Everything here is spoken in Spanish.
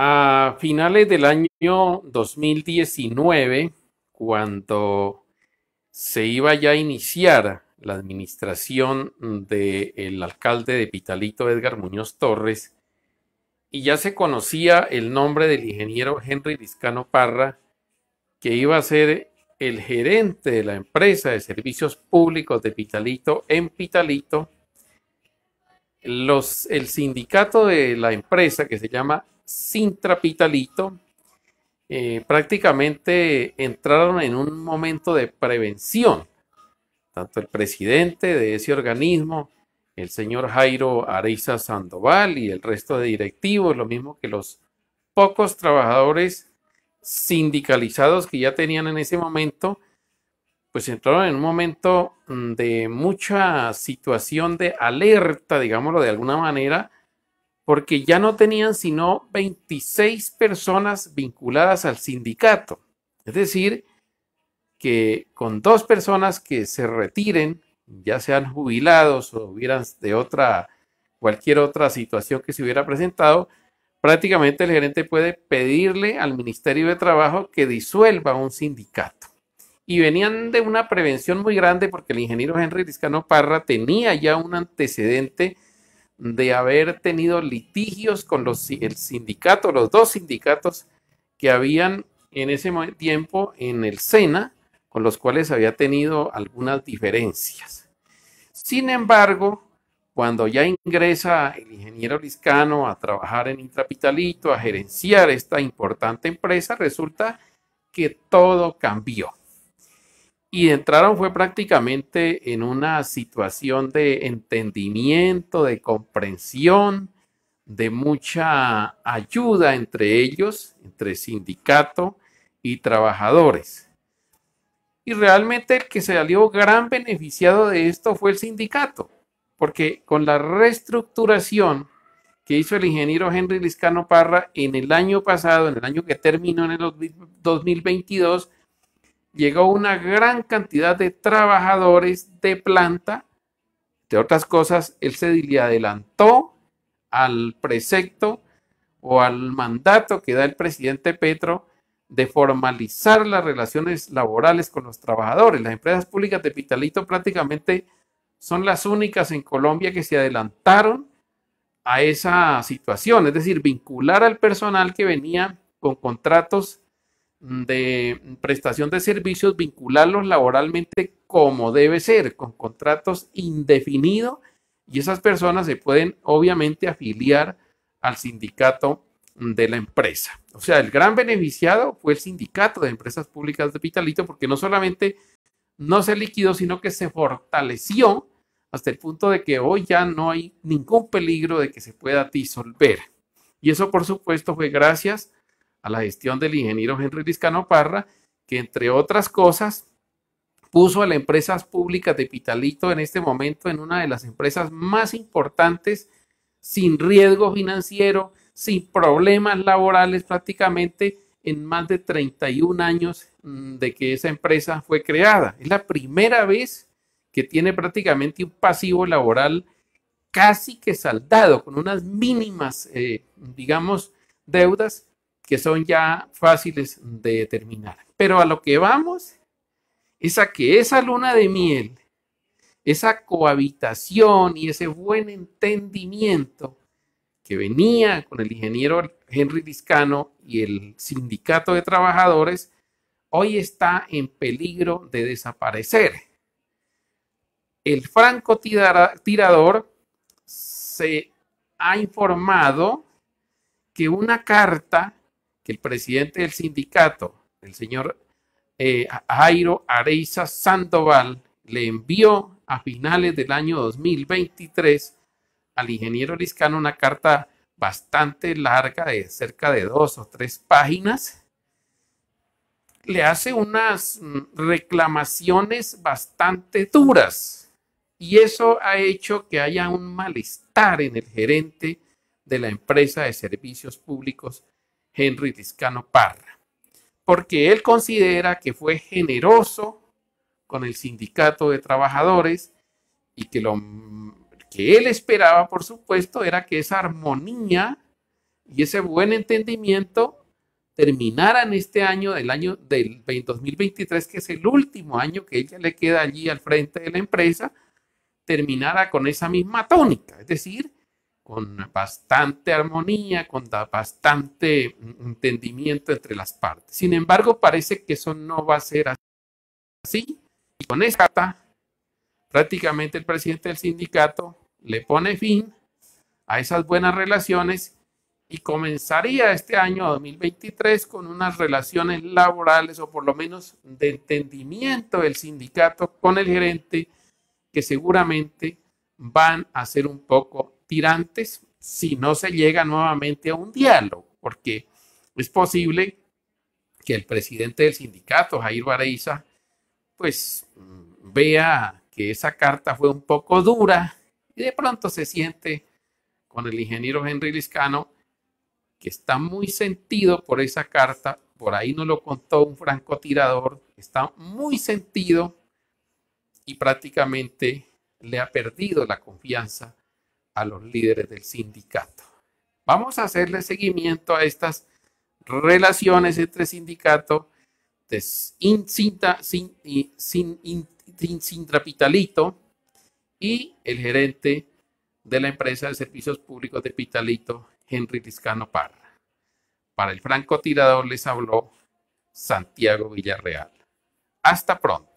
A finales del año 2019, cuando se iba ya a iniciar la administración del alcalde de Pitalito, Edgar Muñoz Torres, y ya se conocía el nombre del ingeniero Henry Vizcano Parra, que iba a ser el gerente de la empresa de servicios públicos de Pitalito en Pitalito, los, el sindicato de la empresa que se llama sin trapitalito. Eh, prácticamente entraron en un momento de prevención, tanto el presidente de ese organismo, el señor Jairo Areiza Sandoval y el resto de directivos, lo mismo que los pocos trabajadores sindicalizados que ya tenían en ese momento, pues entraron en un momento mm, de mucha situación de alerta, digámoslo de alguna manera, porque ya no tenían sino 26 personas vinculadas al sindicato. Es decir, que con dos personas que se retiren, ya sean jubilados o hubieran de otra, cualquier otra situación que se hubiera presentado, prácticamente el gerente puede pedirle al Ministerio de Trabajo que disuelva un sindicato. Y venían de una prevención muy grande porque el ingeniero Henry Riscano Parra tenía ya un antecedente de haber tenido litigios con los, el sindicato, los dos sindicatos que habían en ese tiempo en el SENA, con los cuales había tenido algunas diferencias. Sin embargo, cuando ya ingresa el ingeniero Liscano a trabajar en Intrapitalito, a gerenciar esta importante empresa, resulta que todo cambió y entraron fue prácticamente en una situación de entendimiento, de comprensión, de mucha ayuda entre ellos, entre sindicato y trabajadores. Y realmente el que se salió gran beneficiado de esto fue el sindicato, porque con la reestructuración que hizo el ingeniero Henry Liscano Parra en el año pasado, en el año que terminó en el 2022, llegó una gran cantidad de trabajadores de planta. De otras cosas, él se le adelantó al precepto o al mandato que da el presidente Petro de formalizar las relaciones laborales con los trabajadores. Las empresas públicas de Pitalito prácticamente son las únicas en Colombia que se adelantaron a esa situación, es decir, vincular al personal que venía con contratos de prestación de servicios, vincularlos laboralmente como debe ser, con contratos indefinidos, y esas personas se pueden obviamente afiliar al sindicato de la empresa. O sea, el gran beneficiado fue el sindicato de empresas públicas de Vitalito porque no solamente no se liquidó, sino que se fortaleció hasta el punto de que hoy ya no hay ningún peligro de que se pueda disolver. Y eso, por supuesto, fue gracias a la gestión del ingeniero Henry Liscano Parra, que entre otras cosas puso a las empresas públicas de Pitalito en este momento en una de las empresas más importantes, sin riesgo financiero, sin problemas laborales prácticamente, en más de 31 años mm, de que esa empresa fue creada. Es la primera vez que tiene prácticamente un pasivo laboral casi que saldado, con unas mínimas, eh, digamos, deudas que son ya fáciles de determinar. Pero a lo que vamos es a que esa luna de miel, esa cohabitación y ese buen entendimiento que venía con el ingeniero Henry Liscano y el sindicato de trabajadores, hoy está en peligro de desaparecer. El tirador se ha informado que una carta el presidente del sindicato, el señor eh, Jairo Areiza Sandoval, le envió a finales del año 2023 al ingeniero Liscano una carta bastante larga de cerca de dos o tres páginas. Le hace unas mm, reclamaciones bastante duras y eso ha hecho que haya un malestar en el gerente de la empresa de servicios públicos Henry Tiscano Parra, porque él considera que fue generoso con el sindicato de trabajadores y que lo que él esperaba, por supuesto, era que esa armonía y ese buen entendimiento terminaran este año del año del 2023, que es el último año que ella le queda allí al frente de la empresa, terminara con esa misma tónica, es decir, con bastante armonía, con bastante entendimiento entre las partes. Sin embargo, parece que eso no va a ser así. Y con esta carta, prácticamente el presidente del sindicato le pone fin a esas buenas relaciones y comenzaría este año 2023 con unas relaciones laborales o por lo menos de entendimiento del sindicato con el gerente que seguramente van a ser un poco tirantes si no se llega nuevamente a un diálogo, porque es posible que el presidente del sindicato, Jair Bareiza, pues mm, vea que esa carta fue un poco dura y de pronto se siente con el ingeniero Henry Liscano que está muy sentido por esa carta, por ahí nos lo contó un francotirador, está muy sentido y prácticamente le ha perdido la confianza a los líderes del sindicato. Vamos a hacerle seguimiento a estas relaciones entre sindicato de incinta sin, y el gerente de la empresa de servicios públicos de Pitalito, Henry Liscano Parra. Para el francotirador les habló Santiago Villarreal. Hasta pronto.